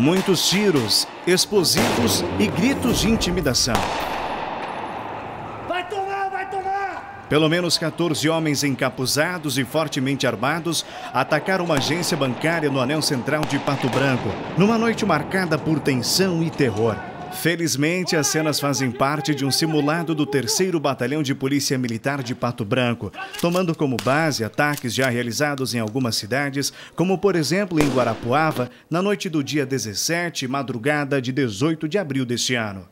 Muitos tiros, explosivos e gritos de intimidação. Vai tomar, vai tomar! Pelo menos 14 homens encapuzados e fortemente armados atacaram uma agência bancária no Anel Central de Pato Branco, numa noite marcada por tensão e terror. Felizmente, as cenas fazem parte de um simulado do 3 Batalhão de Polícia Militar de Pato Branco, tomando como base ataques já realizados em algumas cidades, como por exemplo em Guarapuava, na noite do dia 17, madrugada de 18 de abril deste ano.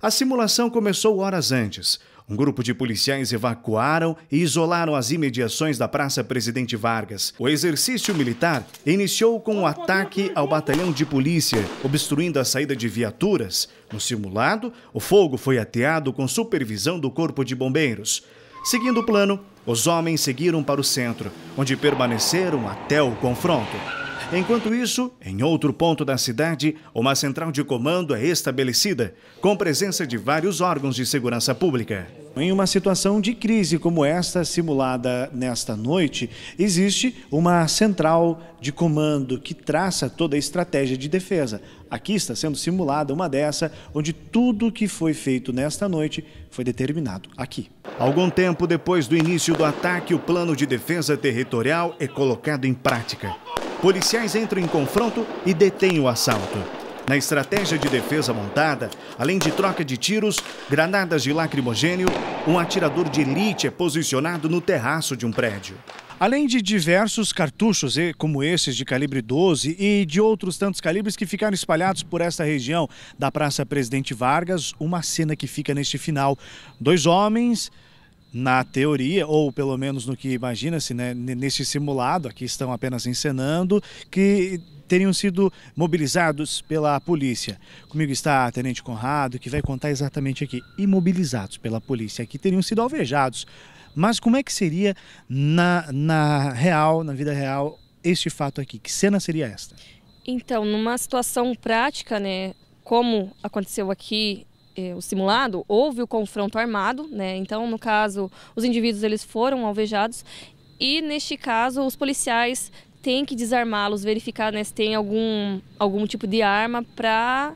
A simulação começou horas antes. Um grupo de policiais evacuaram e isolaram as imediações da Praça Presidente Vargas. O exercício militar iniciou com um ataque ao batalhão de polícia, obstruindo a saída de viaturas. No simulado, o fogo foi ateado com supervisão do Corpo de Bombeiros. Seguindo o plano, os homens seguiram para o centro, onde permaneceram até o confronto. Enquanto isso, em outro ponto da cidade, uma central de comando é estabelecida, com presença de vários órgãos de segurança pública. Em uma situação de crise como esta, simulada nesta noite, existe uma central de comando que traça toda a estratégia de defesa. Aqui está sendo simulada uma dessa, onde tudo que foi feito nesta noite foi determinado aqui. Algum tempo depois do início do ataque, o plano de defesa territorial é colocado em prática policiais entram em confronto e detêm o assalto. Na estratégia de defesa montada, além de troca de tiros, granadas de lacrimogênio, um atirador de elite é posicionado no terraço de um prédio. Além de diversos cartuchos, como esses de calibre 12 e de outros tantos calibres que ficaram espalhados por esta região da Praça Presidente Vargas, uma cena que fica neste final. Dois homens na teoria, ou pelo menos no que imagina-se, né, neste simulado, aqui estão apenas encenando, que teriam sido mobilizados pela polícia. Comigo está a Tenente Conrado, que vai contar exatamente aqui. Imobilizados pela polícia, que teriam sido alvejados. Mas como é que seria na, na real, na vida real, este fato aqui? Que cena seria esta? Então, numa situação prática, né, como aconteceu aqui é, o simulado, houve o confronto armado, né? Então, no caso, os indivíduos eles foram alvejados e neste caso os policiais têm que desarmá-los, verificar né, se tem algum algum tipo de arma para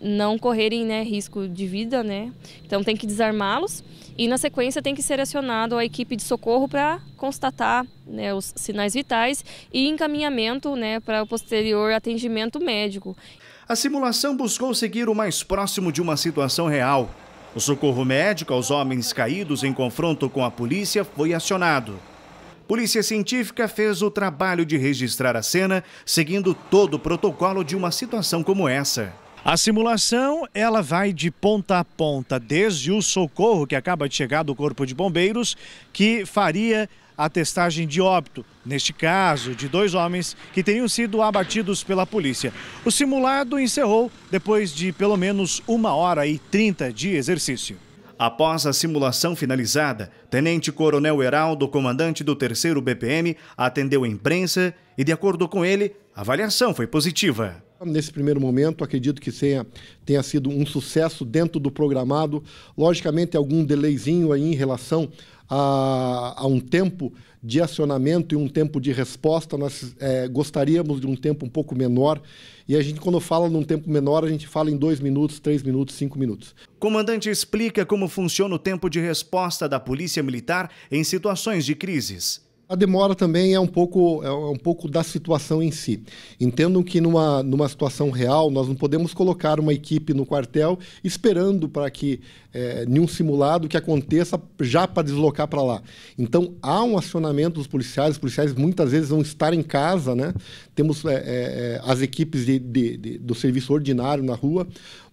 não correrem né, risco de vida, né? Então tem que desarmá-los e na sequência tem que ser acionado a equipe de socorro para constatar né, os sinais vitais e encaminhamento né, para o posterior atendimento médico a simulação buscou seguir o mais próximo de uma situação real. O socorro médico aos homens caídos em confronto com a polícia foi acionado. Polícia Científica fez o trabalho de registrar a cena, seguindo todo o protocolo de uma situação como essa. A simulação, ela vai de ponta a ponta, desde o socorro que acaba de chegar do Corpo de Bombeiros, que faria a testagem de óbito, neste caso, de dois homens que teriam sido abatidos pela polícia. O simulado encerrou depois de pelo menos uma hora e trinta de exercício. Após a simulação finalizada, Tenente Coronel Heraldo, comandante do 3 BPM, atendeu a imprensa e, de acordo com ele, a avaliação foi positiva. Nesse primeiro momento, acredito que tenha, tenha sido um sucesso dentro do programado. Logicamente, algum delayzinho aí em relação a, a, um tempo de acionamento e um tempo de resposta. Nós é, gostaríamos de um tempo um pouco menor. E a gente, quando fala num tempo menor, a gente fala em dois minutos, três minutos, cinco minutos. Comandante explica como funciona o tempo de resposta da Polícia Militar em situações de crises. A demora também é um pouco é um pouco da situação em si. Entendam que numa, numa situação real nós não podemos colocar uma equipe no quartel esperando para que é, nenhum simulado que aconteça já para deslocar para lá. Então há um acionamento dos policiais. Os policiais muitas vezes vão estar em casa, né? Temos é, é, é as equipes de, de, de, do serviço ordinário na rua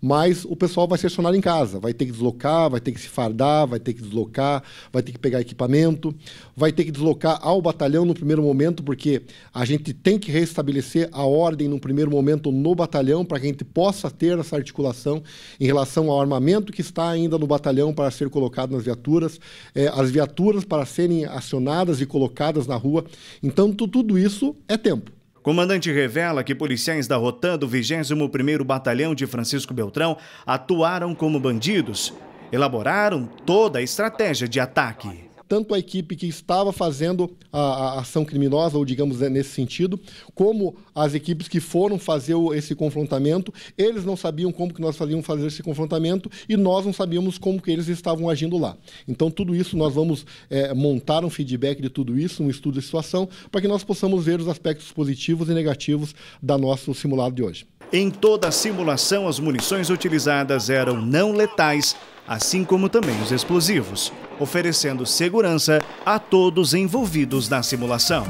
mas o pessoal vai ser acionado em casa, vai ter que deslocar, vai ter que se fardar, vai ter que deslocar, vai ter que pegar equipamento, vai ter que deslocar ao batalhão no primeiro momento, porque a gente tem que restabelecer a ordem no primeiro momento no batalhão para que a gente possa ter essa articulação em relação ao armamento que está ainda no batalhão para ser colocado nas viaturas, eh, as viaturas para serem acionadas e colocadas na rua. Então, tudo isso é tempo. Comandante revela que policiais da Rotan do 21º Batalhão de Francisco Beltrão atuaram como bandidos, elaboraram toda a estratégia de ataque tanto a equipe que estava fazendo a, a ação criminosa, ou digamos né, nesse sentido, como as equipes que foram fazer o, esse confrontamento. Eles não sabiam como que nós fazíamos fazer esse confrontamento e nós não sabíamos como que eles estavam agindo lá. Então, tudo isso nós vamos é, montar um feedback de tudo isso, um estudo de situação, para que nós possamos ver os aspectos positivos e negativos da nosso simulado de hoje. Em toda a simulação, as munições utilizadas eram não letais, assim como também os explosivos oferecendo segurança a todos envolvidos na simulação.